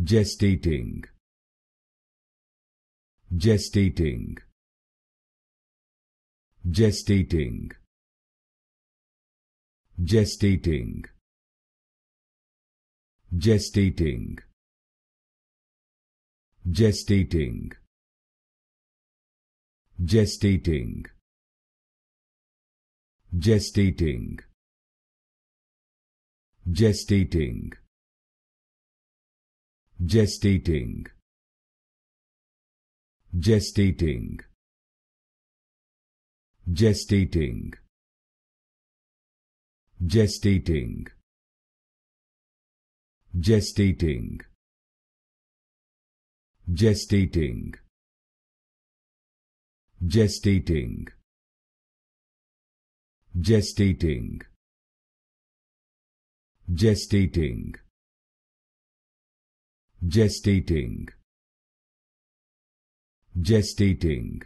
gestating gestating gestating gestating gestating gestating gestating gestating gestating gestating gestating gestating gestating gestating gestating gestating gestating gestating gestating gestating